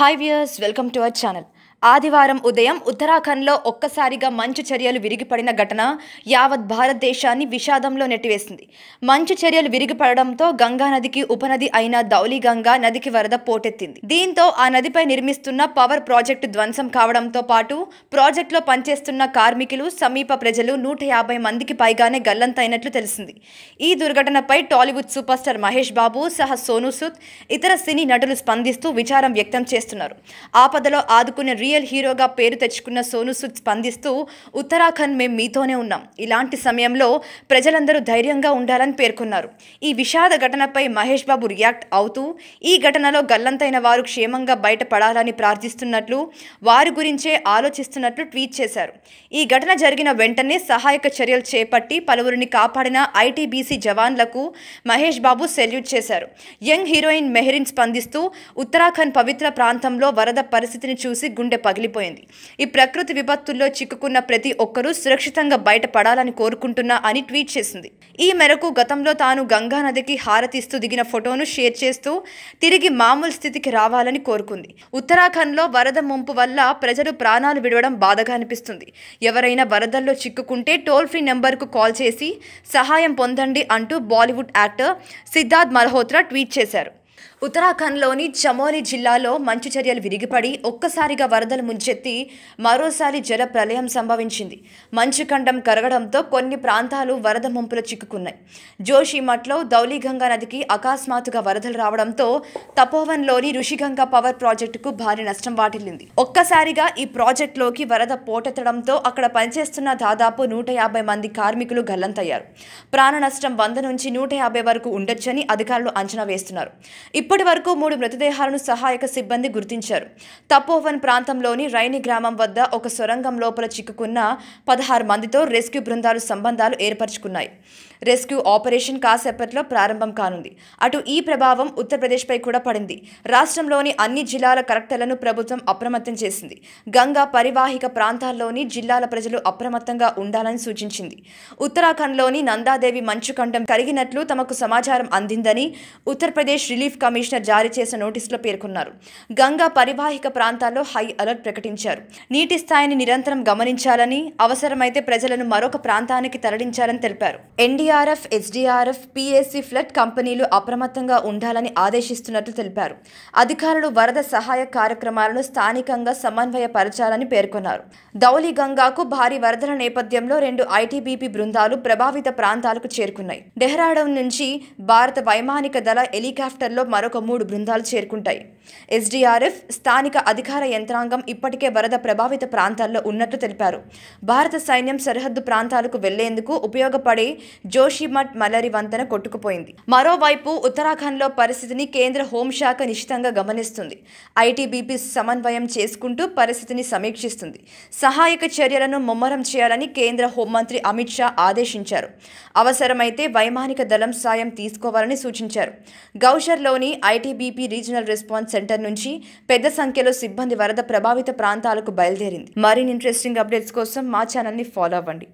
Hi viewers, welcome to our channel. ఆదివారం ఉదయం ఉత్తరాఖండ్లో ఒక్కసారిగా మంచు చర్యలు విరిగిపడిన ఘటన యావత్ భారతదేశాన్ని విషాదంలో నెట్టివేసింది మంచు చర్యలు విరిగిపడడంతో గంగా నదికి ఉపనది అయిన గంగా నదికి వరద పోటెత్తింది దీంతో ఆ నదిపై నిర్మిస్తున్న పవర్ ప్రాజెక్టు ధ్వంసం కావడంతో పాటు ప్రాజెక్టులో పనిచేస్తున్న కార్మికులు సమీప ప్రజలు నూట యాభై మందికి పైగానే గల్లంతైనట్లు తెలిసింది ఈ దుర్ఘటనపై Tollywood super star Mahesh Babu సహా సోనూ ఇతర సినీ నటులు స్పందిస్తూ విచారం వ్యక్తం చేస్తున్నారు ఆపదలో ఆదుకునే రియల్ హీరోగా పేరు తెచ్చుకున్న సోను సుద్ స్పందిస్తూ ఉత్తరాఖండ్ మేము మీతోనే ఉన్నాం ఇలాంటి సమయంలో ప్రజలందరూ ధైర్యంగా ఉండాలని పేర్కొన్నారు ఈ విషాద ఘటనపై మహేష్ బాబు రియాక్ట్ అవుతూ ఈ ఘటనలో గల్లంతైన వారు క్షేమంగా బయటపడాలని ప్రార్థిస్తున్నట్లు వారి గురించే ఆలోచిస్తున్నట్లు ట్వీట్ చేశారు ఈ ఘటన జరిగిన వెంటనే సహాయక చర్యలు చేపట్టి పలువురిని కాపాడిన ఐటీబీసీ జవాన్లకు మహేష్ బాబు సెల్యూట్ చేశారు యంగ్ హీరోయిన్ మెహరిన్ స్పందిస్తూ ఉత్తరాఖండ్ పవిత్ర ప్రాంతంలో వరద పరిస్థితిని చూసి గుండె పగిలిపోయింది ఈ ప్రకృతి విపత్తుల్లో చిక్కుకున్న ప్రతి ఒక్కరూ సురక్షితంగా బయటపడాలని కోరుకుంటున్నా అని ట్వీట్ చేసింది ఈ మేరకు గతంలో తాను గంగా నదికి హారతిస్తూ దిగిన ఫోటోను షేర్ చేస్తూ తిరిగి మామూలు స్థితికి రావాలని కోరుకుంది ఉత్తరాఖండ్లో వరద ముంపు వల్ల ప్రజలు ప్రాణాలు విడవడం బాధగా అనిపిస్తుంది ఎవరైనా వరదల్లో చిక్కుకుంటే టోల్ ఫ్రీ నెంబర్కు కాల్ చేసి సహాయం పొందండి అంటూ Bollywood actor Siddharth Malhotra tweet చేశారు ఉత్తరాఖండ్లోని చమోలి జిల్లాలో మంచు చర్యలు విరిగిపడి ఒక్కసారిగా వరదలు ముంచెత్తి మరోసారి జల ప్రళయం సంభవించింది మంచు ఖండం కరగడంతో కొన్ని ప్రాంతాలు వరద ముంపులు చిక్కుకున్నాయి జోషిమట్లో దౌలిగంగా నదికి అకస్మాత్తుగా వరదలు రావడంతో తపోవన్లోని ఋషిగంగా పవర్ ప్రాజెక్టుకు భారీ నష్టం వాటిల్లింది ఒక్కసారిగా ఈ ప్రాజెక్టులోకి వరద పోటెత్తడంతో అక్కడ పనిచేస్తున్న దాదాపు నూట యాభై మంది కార్మికులు గల్లంతయ్యారు ప్రాణ నష్టం వంద నుంచి నూట యాభై వరకు ఉండొచ్చని అధికారులు అంచనా వేస్తున్నారు ఇప్పటి వరకు మూడు మృతదేహాలను సహాయక సిబ్బంది గుర్తించారు తపోవన్ ప్రాంతంలోని రైని గ్రామం వద్ద ఒక సొరంగం లోపల చిక్కుకున్న పదహారు మందితో రెస్క్యూ బృందాలు సంబంధాలు ఏర్పరచుకున్నాయి రెస్క్యూ ఆపరేషన్ కాసేపట్లో ప్రారంభం కానుంది అటు ఈ ప్రభావం ఉత్తరప్రదేశ్పై కూడా పడింది రాష్ట్రంలోని అన్ని జిల్లాల కలెక్టర్లను ప్రభుత్వం అప్రమత్తం చేసింది గంగా పరివాహిక ప్రాంతాల్లోని జిల్లాల ప్రజలు అప్రమత్తంగా ఉండాలని సూచించింది ఉత్తరాఖండ్లోని నందాదేవి మంచు కంఠం కరిగినట్లు తమకు సమాచారం అందిందని ఉత్తరప్రదేశ్ రిలీఫ్ కమిషన్ కమిషనర్ జారీ చేసిన నోటీసులో పేర్కొన్నారు గంగా పరివాహిక ప్రాంతాల్లో హై అలర్ట్ ప్రకటించారు నీటి స్థాయిని నిరంతరం గమనించాలని అవసరమైతే ప్రజలను మరొక ప్రాంతానికి తరలించాలని తెలిపారు ఎన్డీఆర్ఎఫ్ ఎస్డీఆర్ఎఫ్ పీఎస్సీ ఫ్లడ్ కంపెనీలు అప్రమత్తంగా ఉండాలని ఆదేశిస్తున్నట్లు తెలిపారు అధికారులు వరద సహాయ కార్యక్రమాలను స్థానికంగా సమన్వయపరచాలని పేర్కొన్నారు దౌలి గంగాకు భారీ వరదల నేపథ్యంలో రెండు ఐటీబీపీ బృందాలు ప్రభావిత ప్రాంతాలకు చేరుకున్నాయి డెహ్రాడూన్ నుంచి భారత వైమానిక దళ హెలికాప్టర్లో మరో మరొక మూడు బృందాలు చేరుకుంటాయి ఎస్డీఆర్ఎఫ్ స్థానిక అధికార యంత్రాంగం ఇప్పటికే వరద ప్రభావిత ప్రాంతాల్లో ఉన్నట్లు తెలిపారు భారత సైన్యం సరిహద్దు ప్రాంతాలకు వెళ్లేందుకు ఉపయోగపడే జోషిమఠ్ మలరి వంతెన కొట్టుకుపోయింది మరోవైపు ఉత్తరాఖండ్లో పరిస్థితిని కేంద్ర హోంశాఖ నిశితంగా గమనిస్తుంది ఐటీబీపీ సమన్వయం చేసుకుంటూ పరిస్థితిని సమీక్షిస్తుంది సహాయక చర్యలను ముమ్మరం చేయాలని కేంద్ర హోంమంత్రి అమిత్ షా ఆదేశించారు అవసరమైతే వైమానిక దళం సాయం తీసుకోవాలని సూచించారు గౌషర్లోని ఐటీబీపీ రీజనల్ రెస్పాన్స్ సెంటర్ నుంచి పెద్ద సంఖ్యలో సిబ్బంది వరద ప్రభావిత ప్రాంతాలకు బయలుదేరింది మరిన్ని ఇంట్రెస్టింగ్ అప్డేట్స్ కోసం మా ఛానల్ని ఫాలో అవ్వండి